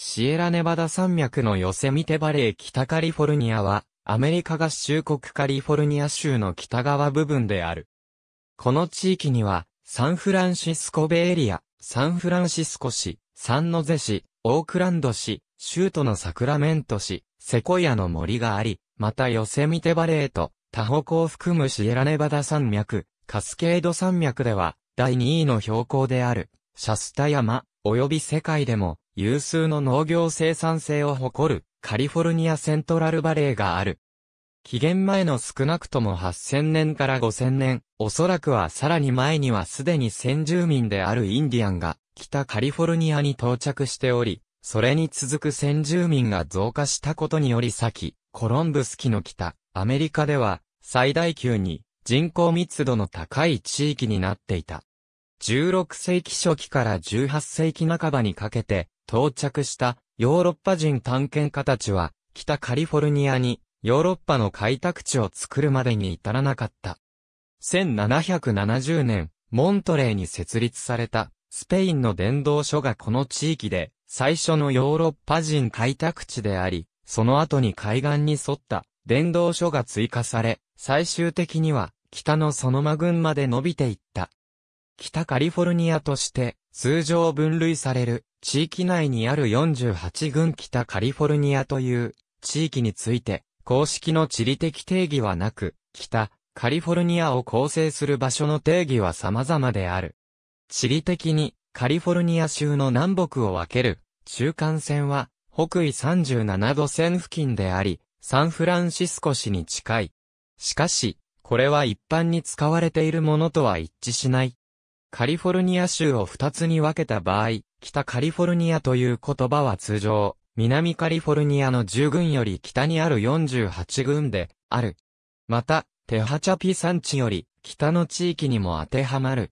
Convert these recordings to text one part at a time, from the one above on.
シエラネバダ山脈のヨセミテバレー北カリフォルニアは、アメリカ合衆国カリフォルニア州の北側部分である。この地域には、サンフランシスコベエリア、サンフランシスコ市、サンノゼ市、オークランド市、州都のサクラメント市、セコイアの森があり、またヨセミテバレーと、タホ湖を含むシエラネバダ山脈、カスケード山脈では、第2位の標高である、シャスタ山、及び世界でも、有数の農業生産性を誇るカリフォルニアセントラルバレーがある。紀元前の少なくとも8000年から5000年、おそらくはさらに前にはすでに先住民であるインディアンが北カリフォルニアに到着しており、それに続く先住民が増加したことにより先、コロンブス期の北、アメリカでは最大級に人口密度の高い地域になっていた。16世紀初期から18世紀半ばにかけて、到着したヨーロッパ人探検家たちは北カリフォルニアにヨーロッパの開拓地を作るまでに至らなかった。1770年、モントレーに設立されたスペインの伝道所がこの地域で最初のヨーロッパ人開拓地であり、その後に海岸に沿った伝道所が追加され、最終的には北のソノマ群まで伸びていった。北カリフォルニアとして通常分類される地域内にある48郡北カリフォルニアという地域について、公式の地理的定義はなく、北カリフォルニアを構成する場所の定義は様々である。地理的にカリフォルニア州の南北を分ける中間線は北緯37度線付近であり、サンフランシスコ市に近い。しかし、これは一般に使われているものとは一致しない。カリフォルニア州を二つに分けた場合、北カリフォルニアという言葉は通常、南カリフォルニアの10軍より北にある48軍で、ある。また、テハチャピ山地より北の地域にも当てはまる。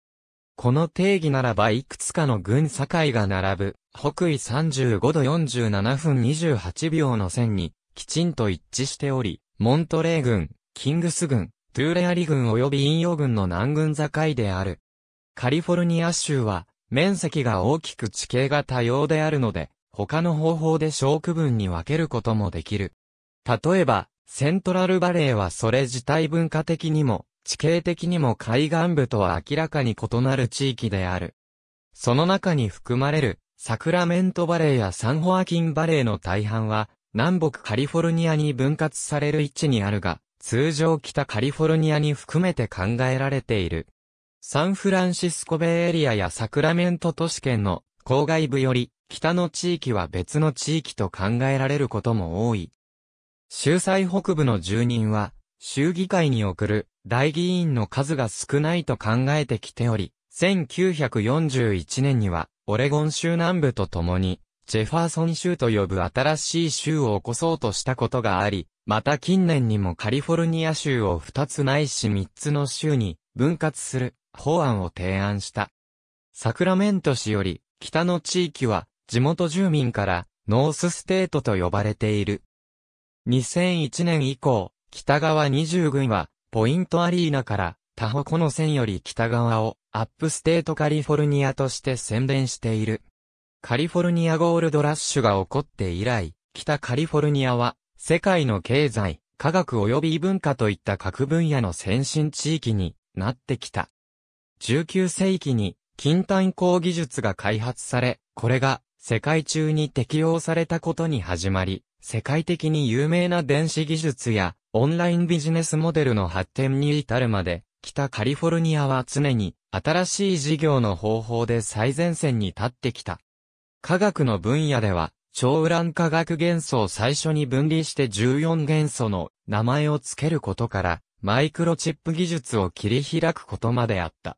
この定義ならばいくつかの軍境が並ぶ、北緯35度47分28秒の線に、きちんと一致しており、モントレー軍、キングス軍、トゥーレアリ軍及び陰陽軍の南軍境である。カリフォルニア州は、面積が大きく地形が多様であるので、他の方法で小区分に分けることもできる。例えば、セントラルバレーはそれ自体文化的にも、地形的にも海岸部とは明らかに異なる地域である。その中に含まれる、サクラメントバレーやサンホアキンバレーの大半は、南北カリフォルニアに分割される位置にあるが、通常北カリフォルニアに含めて考えられている。サンフランシスコベイエリアやサクラメント都市圏の郊外部より北の地域は別の地域と考えられることも多い。州西北部の住人は州議会に送る大議員の数が少ないと考えてきており、1941年にはオレゴン州南部とともにジェファーソン州と呼ぶ新しい州を起こそうとしたことがあり、また近年にもカリフォルニア州を2つないし3つの州に分割する法案を提案した。サクラメント市より北の地域は地元住民からノースステートと呼ばれている。2001年以降、北側20軍はポイントアリーナから他方の線より北側をアップステートカリフォルニアとして宣伝している。カリフォルニアゴールドラッシュが起こって以来、北カリフォルニアは世界の経済、科学及び文化といった各分野の先進地域になってきた。19世紀に近炭鉱技術が開発され、これが世界中に適用されたことに始まり、世界的に有名な電子技術やオンラインビジネスモデルの発展に至るまで、北カリフォルニアは常に新しい事業の方法で最前線に立ってきた。科学の分野では、超ウラン化学元素を最初に分離して14元素の名前を付けることから、マイクロチップ技術を切り開くことまであった。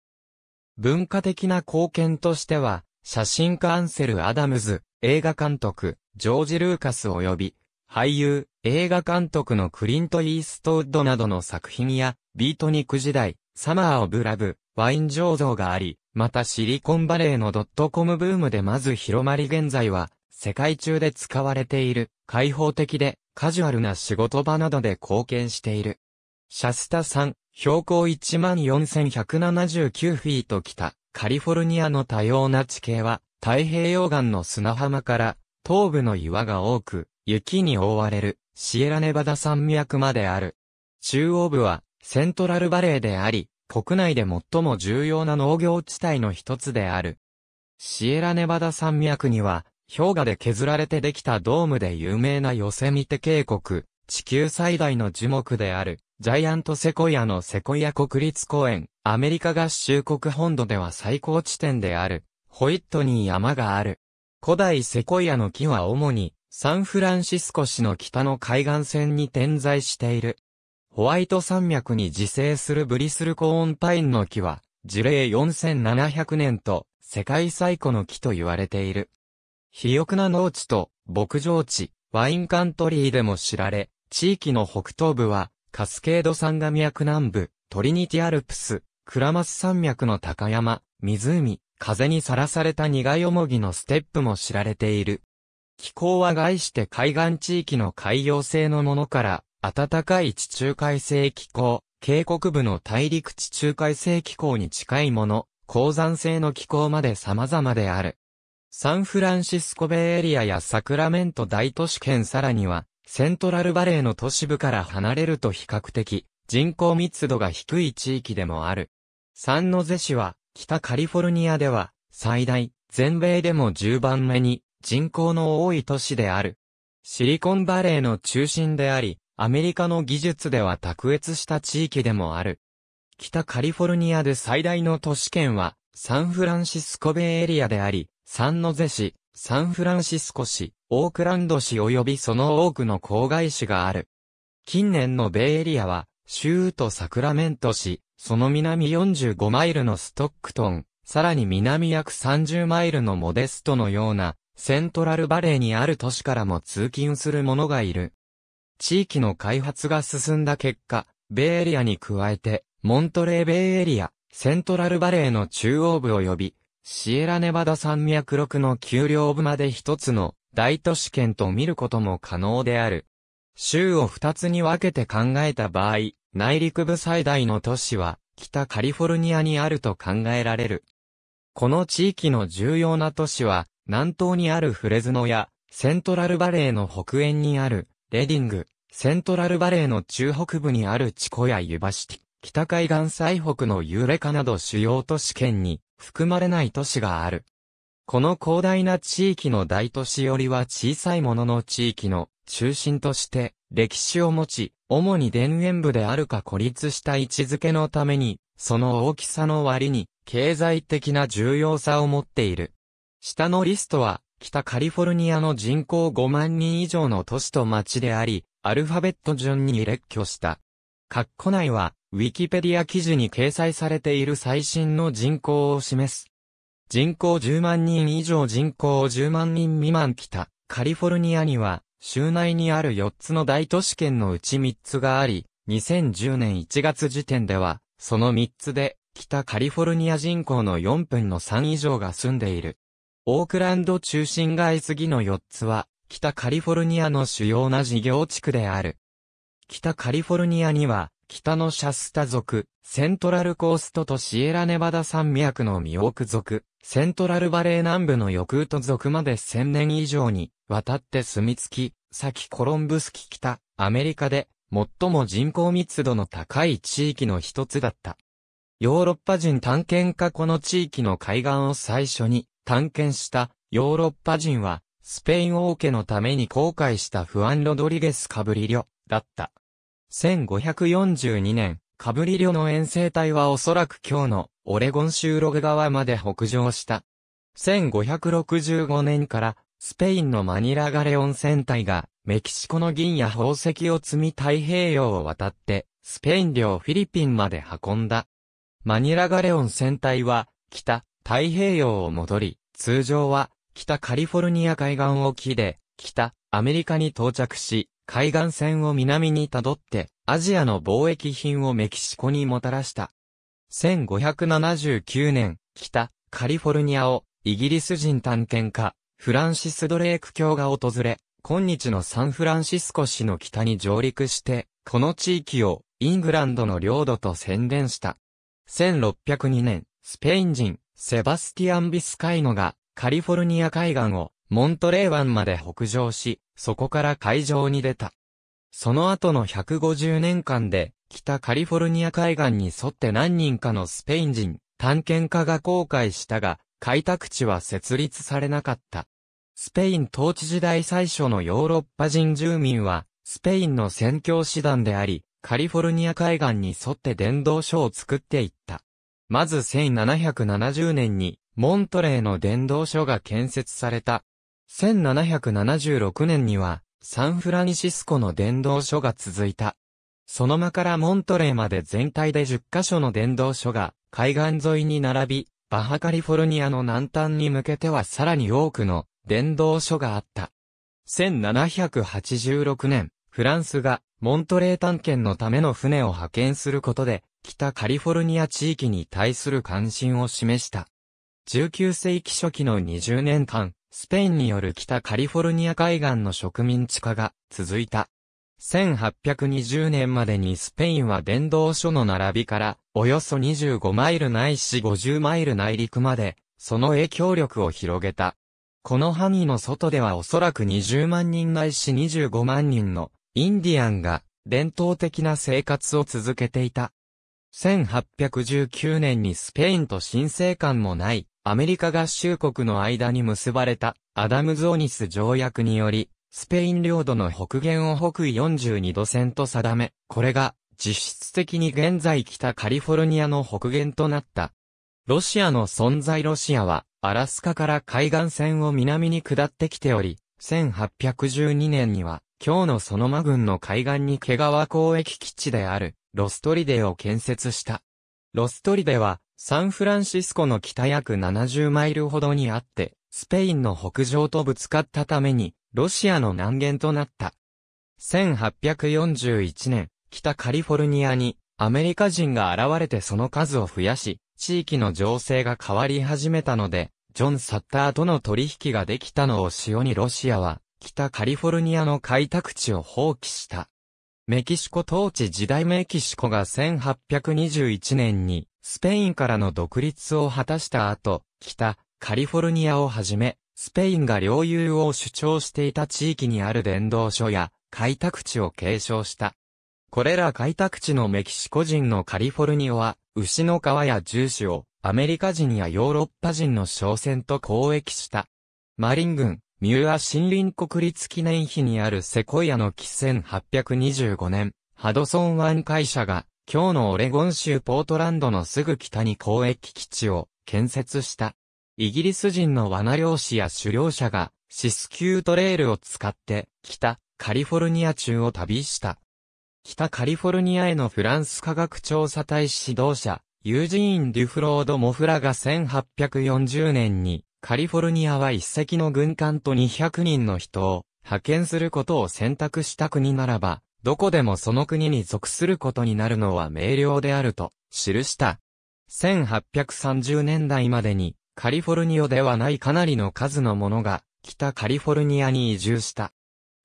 文化的な貢献としては、写真家アンセル・アダムズ、映画監督、ジョージ・ルーカス及び、俳優、映画監督のクリント・イーストウッドなどの作品や、ビートニック時代、サマー・オブ・ラブ、ワイン醸造があり、またシリコンバレーのドットコムブームでまず広まり現在は、世界中で使われている、開放的で、カジュアルな仕事場などで貢献している。シャスタさん、標高14,179フィート北、カリフォルニアの多様な地形は、太平洋岸の砂浜から東部の岩が多く、雪に覆われるシエラネバダ山脈まである。中央部はセントラルバレーであり、国内で最も重要な農業地帯の一つである。シエラネバダ山脈には、氷河で削られてできたドームで有名なヨセミテ渓谷、地球最大の樹木である、ジャイアントセコイアのセコイア国立公園、アメリカ合衆国本土では最高地点である、ホイットニー山がある。古代セコイアの木は主に、サンフランシスコ市の北の海岸線に点在している。ホワイト山脈に自生するブリスルコーンパインの木は、樹齢4700年と、世界最古の木と言われている。肥沃な農地と、牧場地、ワインカントリーでも知られ、地域の北東部は、カスケード山が脈南部、トリニティアルプス、クラマス山脈の高山、湖、風にさらされた苦いもぎのステップも知られている。気候は概して海岸地域の海洋性のものから、暖かい地中海性気候、渓谷部の大陸地中海性気候に近いもの、鉱山性の気候まで様々である。サンフランシスコベイエリアやサクラメント大都市圏さらには、セントラルバレーの都市部から離れると比較的、人口密度が低い地域でもある。サンノゼ市は、北カリフォルニアでは、最大、全米でも10番目に、人口の多い都市である。シリコンバレーの中心であり、アメリカの技術では卓越した地域でもある。北カリフォルニアで最大の都市圏は、サンフランシスコベイエリアであり、サンノゼ市、サンフランシスコ市、オークランド市及びその多くの郊外市がある。近年のベイエリアは、州都サクラメント市、その南45マイルのストックトン、さらに南約30マイルのモデストのような、セントラルバレーにある都市からも通勤する者がいる。地域の開発が進んだ結果、ベイエリアに加えて、モントレーベイエリア、セントラルバレーの中央部及び、シエラネバダ山脈6の丘陵部まで一つの大都市圏と見ることも可能である。州を二つに分けて考えた場合、内陸部最大の都市は北カリフォルニアにあると考えられる。この地域の重要な都市は南東にあるフレズノやセントラルバレーの北縁にあるレディング、セントラルバレーの中北部にあるチコやユバシティ。北海岸最北のユーレカなど主要都市圏に含まれない都市がある。この広大な地域の大都市よりは小さいものの地域の中心として歴史を持ち、主に田園部であるか孤立した位置づけのために、その大きさの割に経済的な重要さを持っている。下のリストは北カリフォルニアの人口5万人以上の都市と町であり、アルファベット順に列挙した。括弧内はウィキペディア記事に掲載されている最新の人口を示す。人口10万人以上人口10万人未満北、カリフォルニアには、州内にある4つの大都市圏のうち3つがあり、2010年1月時点では、その3つで、北カリフォルニア人口の4分の3以上が住んでいる。オークランド中心街ぎの4つは、北カリフォルニアの主要な事業地区である。北カリフォルニアには、北のシャスタ族、セントラルコーストとシエラネバダ山脈のミオーク族、セントラルバレー南部のヨクート族まで千年以上に渡って住み着き、先コロンブスキ北、アメリカで最も人口密度の高い地域の一つだった。ヨーロッパ人探検家この地域の海岸を最初に探検したヨーロッパ人はスペイン王家のために航海したフアン・ロドリゲス・カブリリョだった。1542年、カブリリョの遠征隊はおそらく今日のオレゴン州ログ川まで北上した。1565年からスペインのマニラガレ温泉隊がメキシコの銀や宝石を積み太平洋を渡ってスペイン領フィリピンまで運んだ。マニラガレ温船隊は北太平洋を戻り通常は北カリフォルニア海岸沖で北アメリカに到着し海岸線を南にたどって、アジアの貿易品をメキシコにもたらした。1579年、北、カリフォルニアを、イギリス人探検家、フランシス・ドレーク教が訪れ、今日のサンフランシスコ市の北に上陸して、この地域を、イングランドの領土と宣伝した。1602年、スペイン人、セバスティアン・ビスカイノが、カリフォルニア海岸を、モントレー湾まで北上し、そこから海上に出た。その後の150年間で、北カリフォルニア海岸に沿って何人かのスペイン人、探検家が航海したが、開拓地は設立されなかった。スペイン統治時代最初のヨーロッパ人住民は、スペインの宣教師団であり、カリフォルニア海岸に沿って伝道所を作っていった。まず1770年に、モントレーの伝道所が建設された1776年には、サンフランシスコの伝道書が続いた。その間からモントレーまで全体で10カ所の伝道書が海岸沿いに並び、バハカリフォルニアの南端に向けてはさらに多くの伝道書があった。1786年、フランスがモントレー探検のための船を派遣することで、北カリフォルニア地域に対する関心を示した。19世紀初期の20年間、スペインによる北カリフォルニア海岸の植民地化が続いた。1820年までにスペインは伝道所の並びからおよそ25マイルないし50マイル内陸までその影響力を広げた。この範囲の外ではおそらく20万人ないし25万人のインディアンが伝統的な生活を続けていた。1819年にスペインと新生観もないアメリカ合衆国の間に結ばれたアダムズ・オニス条約により、スペイン領土の北限を北緯42度線と定め、これが実質的に現在北カリフォルニアの北限となった。ロシアの存在ロシアは、アラスカから海岸線を南に下ってきており、1812年には、今日のソノマ軍の海岸に毛川交易基地である、ロストリデを建設した。ロストリデは、サンフランシスコの北約70マイルほどにあって、スペインの北上とぶつかったために、ロシアの南限となった。1841年、北カリフォルニアにアメリカ人が現れてその数を増やし、地域の情勢が変わり始めたので、ジョン・サッターとの取引ができたのを潮にロシアは、北カリフォルニアの開拓地を放棄した。メキシコ統治時代メキシコが1821年にスペインからの独立を果たした後、北、カリフォルニアをはじめ、スペインが領有を主張していた地域にある伝道所や開拓地を継承した。これら開拓地のメキシコ人のカリフォルニアは、牛の皮や重視をアメリカ人やヨーロッパ人の商船と交易した。マリン軍、ミューア森林国立記念碑にあるセコイアの木1825年、ハドソン湾会社が今日のオレゴン州ポートランドのすぐ北に交易基地を建設した。イギリス人の罠漁師や狩猟者がシスキュートレールを使って北カリフォルニア中を旅した。北カリフォルニアへのフランス科学調査隊指導者、ユージーン・デュフロード・モフラが1840年にカリフォルニアは一隻の軍艦と200人の人を派遣することを選択した国ならば、どこでもその国に属することになるのは明瞭であると、記した。1830年代までに、カリフォルニアではないかなりの数のものが、北カリフォルニアに移住した。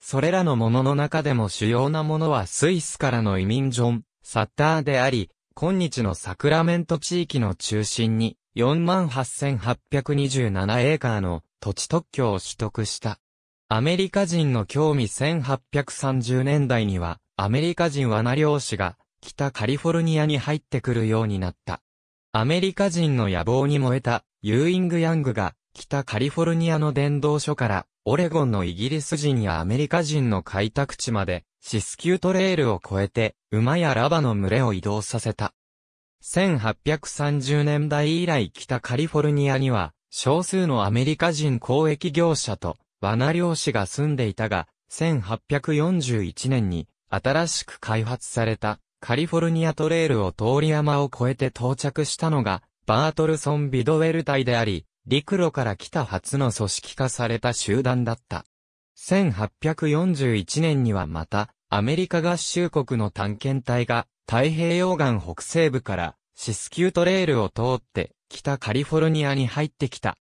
それらのものの中でも主要なものはスイスからの移民ジョン、サッターであり、今日のサクラメント地域の中心に、48,827エーカーの土地特許を取得した。アメリカ人の興味1830年代には、アメリカ人罠漁師が、北カリフォルニアに入ってくるようになった。アメリカ人の野望に燃えた、ユーイング・ヤングが、北カリフォルニアの伝道所から、オレゴンのイギリス人やアメリカ人の開拓地まで、シスキュートレールを越えて、馬やラバの群れを移動させた。1830年代以来北カリフォルニアには、少数のアメリカ人交易業者と、和名漁師が住んでいたが、1841年に新しく開発されたカリフォルニアトレールを通り山を越えて到着したのがバートルソン・ビドウェル隊であり、陸路から来た初の組織化された集団だった。1841年にはまた、アメリカ合衆国の探検隊が太平洋岸北西部からシスキュートレールを通って北カリフォルニアに入ってきた。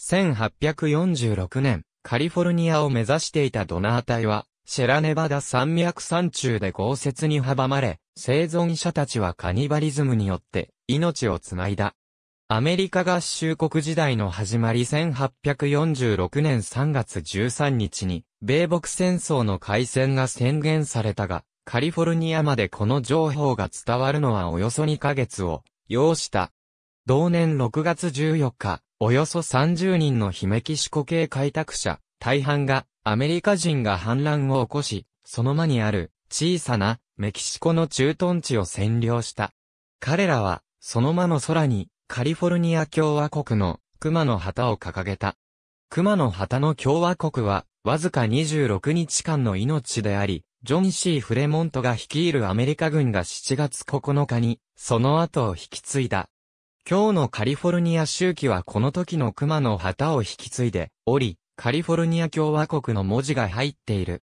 1846年、カリフォルニアを目指していたドナー隊は、シェラネバダ山脈山中で豪雪に阻まれ、生存者たちはカニバリズムによって命をつないだ。アメリカ合衆国時代の始まり1846年3月13日に、米北戦争の開戦が宣言されたが、カリフォルニアまでこの情報が伝わるのはおよそ2ヶ月を要した。同年6月14日、およそ30人のヒメキシコ系開拓者、大半がアメリカ人が反乱を起こし、その間にある小さなメキシコの駐屯地を占領した。彼らは、その間の空にカリフォルニア共和国の熊の旗を掲げた。熊の旗の共和国は、わずか26日間の命であり、ジョン・シー・フレモントが率いるアメリカ軍が7月9日に、その後を引き継いだ。今日のカリフォルニア周期はこの時の熊の旗を引き継いでおり、カリフォルニア共和国の文字が入っている。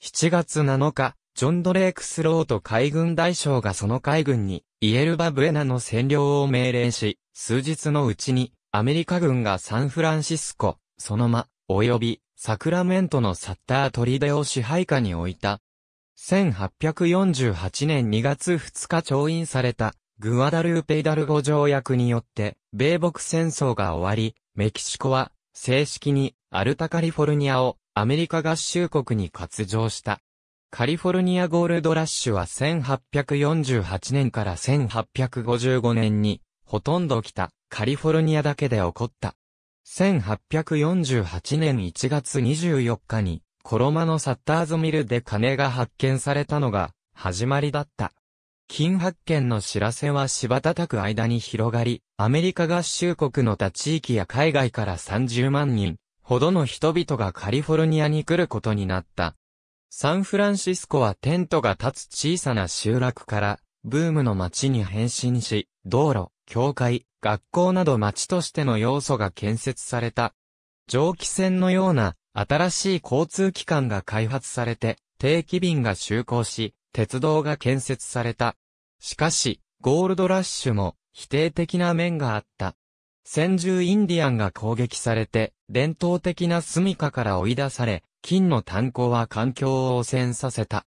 7月7日、ジョン・ドレイクスローと海軍大将がその海軍に、イエルバ・ブエナの占領を命令し、数日のうちに、アメリカ軍がサンフランシスコ、そのま、及び、サクラメントのサッター・トリデを支配下に置いた。1848年2月2日調印された、グアダルーペイダルゴ条約によって、米国戦争が終わり、メキシコは、正式に、アルタカリフォルニアを、アメリカ合衆国に割譲した。カリフォルニアゴールドラッシュは1848年から1855年に、ほとんど来た、カリフォルニアだけで起こった。1848年1月24日に、コロマのサッターズミルで金が発見されたのが、始まりだった。金発見の知らせは柴叩く間に広がり、アメリカ合衆国の他地域や海外から30万人ほどの人々がカリフォルニアに来ることになった。サンフランシスコはテントが立つ小さな集落から、ブームの街に変身し、道路、教会、学校など街としての要素が建設された。蒸気船のような新しい交通機関が開発されて、定期便が就航し、鉄道が建設された。しかし、ゴールドラッシュも否定的な面があった。先住インディアンが攻撃されて、伝統的な住処から追い出され、金の炭鉱は環境を汚染させた。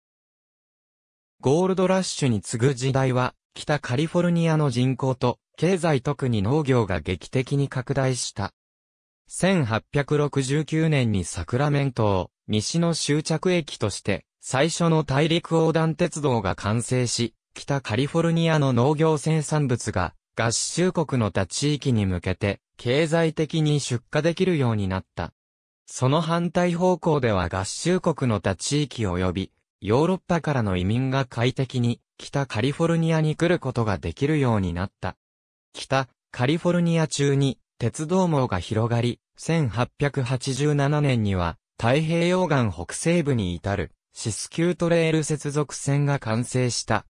ゴールドラッシュに次ぐ時代は、北カリフォルニアの人口と、経済特に農業が劇的に拡大した。1869年にサクラメントを、西の終着駅として、最初の大陸横断鉄道が完成し、北カリフォルニアの農業生産物が合衆国の他地域に向けて経済的に出荷できるようになった。その反対方向では合衆国の他地域及びヨーロッパからの移民が快適に北カリフォルニアに来ることができるようになった。北カリフォルニア中に鉄道網が広がり、1887年には太平洋岸北西部に至るシスキュートレール接続線が完成した。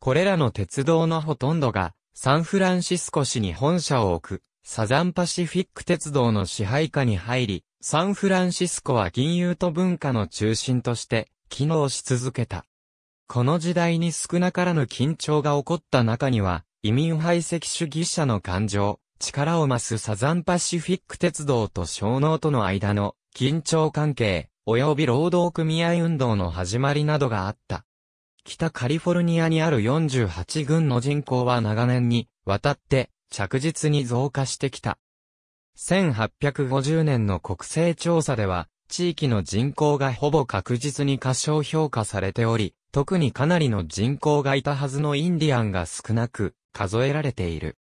これらの鉄道のほとんどが、サンフランシスコ市に本社を置く、サザンパシフィック鉄道の支配下に入り、サンフランシスコは金融と文化の中心として、機能し続けた。この時代に少なからぬ緊張が起こった中には、移民排斥主義者の感情、力を増すサザンパシフィック鉄道と小脳との間の緊張関係、及び労働組合運動の始まりなどがあった。北カリフォルニアにある48軍の人口は長年にわたって着実に増加してきた。1850年の国勢調査では、地域の人口がほぼ確実に過小評価されており、特にかなりの人口がいたはずのインディアンが少なく数えられている。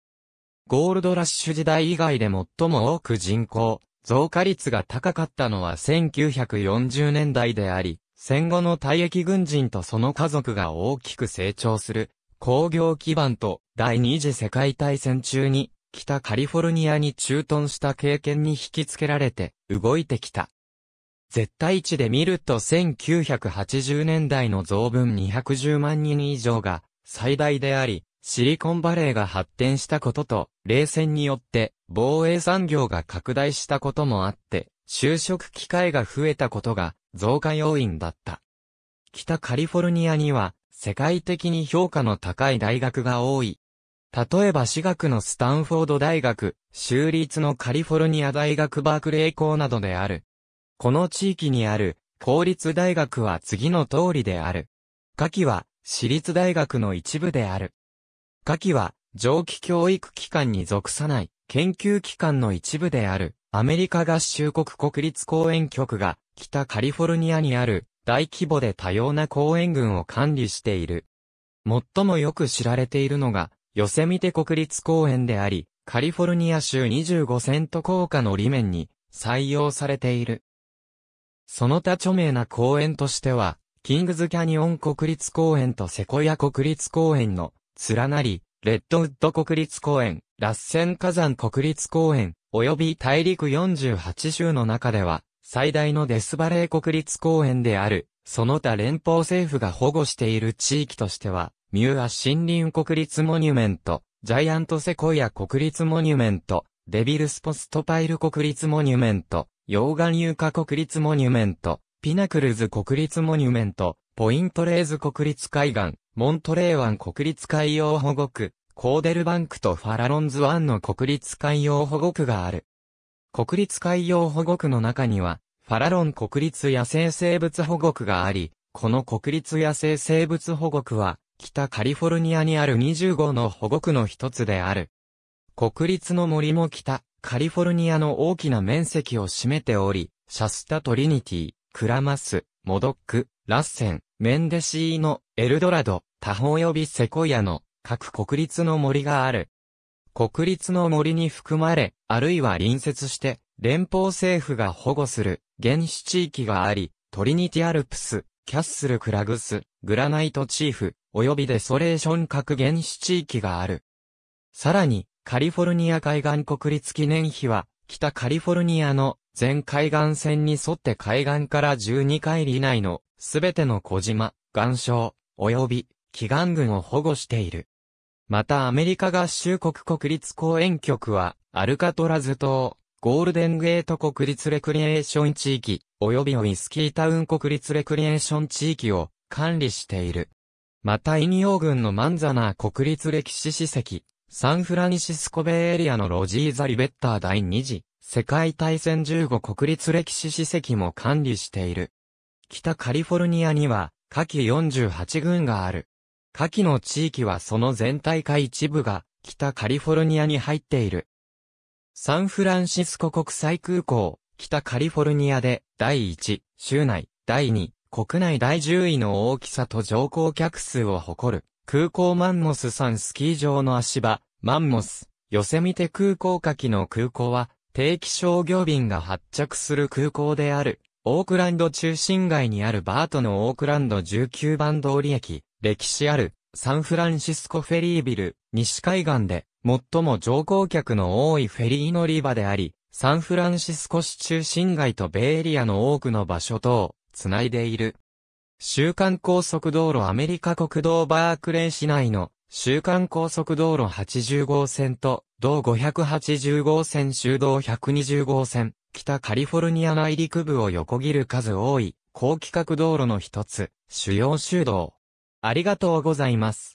ゴールドラッシュ時代以外で最も多く人口、増加率が高かったのは1940年代であり、戦後の退役軍人とその家族が大きく成長する、工業基盤と第二次世界大戦中に北カリフォルニアに駐屯した経験に引きつけられて動いてきた。絶対値で見ると1980年代の増分210万人以上が最大であり、シリコンバレーが発展したことと、冷戦によって防衛産業が拡大したこともあって、就職機会が増えたことが増加要因だった。北カリフォルニアには世界的に評価の高い大学が多い。例えば私学のスタンフォード大学、州立のカリフォルニア大学バークレー校などである。この地域にある公立大学は次の通りである。下記は私立大学の一部である。下記は、蒸気教育機関に属さない研究機関の一部である、アメリカ合衆国国立公園局が、北カリフォルニアにある、大規模で多様な公園群を管理している。最もよく知られているのが、ヨセミテ国立公園であり、カリフォルニア州25セント効果の裏面に採用されている。その他著名な公園としては、キングズキャニオン国立公園とセコヤ国立公園の連なり、レッドウッド国立公園、ラッセン火山国立公園、及び大陸48州の中では、最大のデスバレー国立公園である、その他連邦政府が保護している地域としては、ミューア森林国立モニュメント、ジャイアントセコイア国立モニュメント、デビルスポストパイル国立モニュメント、溶岩床国立モニュメント、ピナクルズ国立モニュメント、ポイントレーズ国立海岸、モントレー湾国立海洋保護区、コーデルバンクとファラロンズ湾の国立海洋保護区がある。国立海洋保護区の中には、ファラロン国立野生生物保護区があり、この国立野生生物保護区は、北カリフォルニアにある25の保護区の一つである。国立の森も北、カリフォルニアの大きな面積を占めており、シャスタ・トリニティ、クラマス、モドック、ラッセン、メンデシーノ、エルドラド、他方及びセコイアの各国立の森がある。国立の森に含まれ、あるいは隣接して、連邦政府が保護する原始地域があり、トリニティアルプス、キャッスルクラグス、グラナイトチーフ、及びデソレーション各原始地域がある。さらに、カリフォルニア海岸国立記念碑は、北カリフォルニアの全海岸線に沿って海岸から12海里以内のすべての小島、岩礁、及び、祈願群を保護している。またアメリカ合衆国国立公園局は、アルカトラズ島、ゴールデンゲート国立レクリエーション地域、及びウィスキータウン国立レクリエーション地域を管理している。またイニオ郡のマンザナー国立歴史史跡、サンフランシスコベイエリアのロジーザ・リベッター第2次、世界大戦15国立歴史史跡も管理している。北カリフォルニアには、下記48郡がある。下記の地域はその全体か一部が、北カリフォルニアに入っている。サンフランシスコ国際空港、北カリフォルニアで、第1、州内、第2、国内第10位の大きさと乗降客数を誇る、空港マンモス山スキー場の足場、マンモス、ヨセミテ空港下記の空港は、定期商業便が発着する空港である。オークランド中心街にあるバートのオークランド19番通り駅、歴史あるサンフランシスコフェリービル、西海岸で最も乗降客の多いフェリー乗り場であり、サンフランシスコ市中心街とベイエリアの多くの場所とをつないでいる。週間高速道路アメリカ国道バークレー市内の週間高速道路80号線と同580号線修道120号線北カリフォルニア内陸部を横切る数多い、高規格道路の一つ、主要修道。ありがとうございます。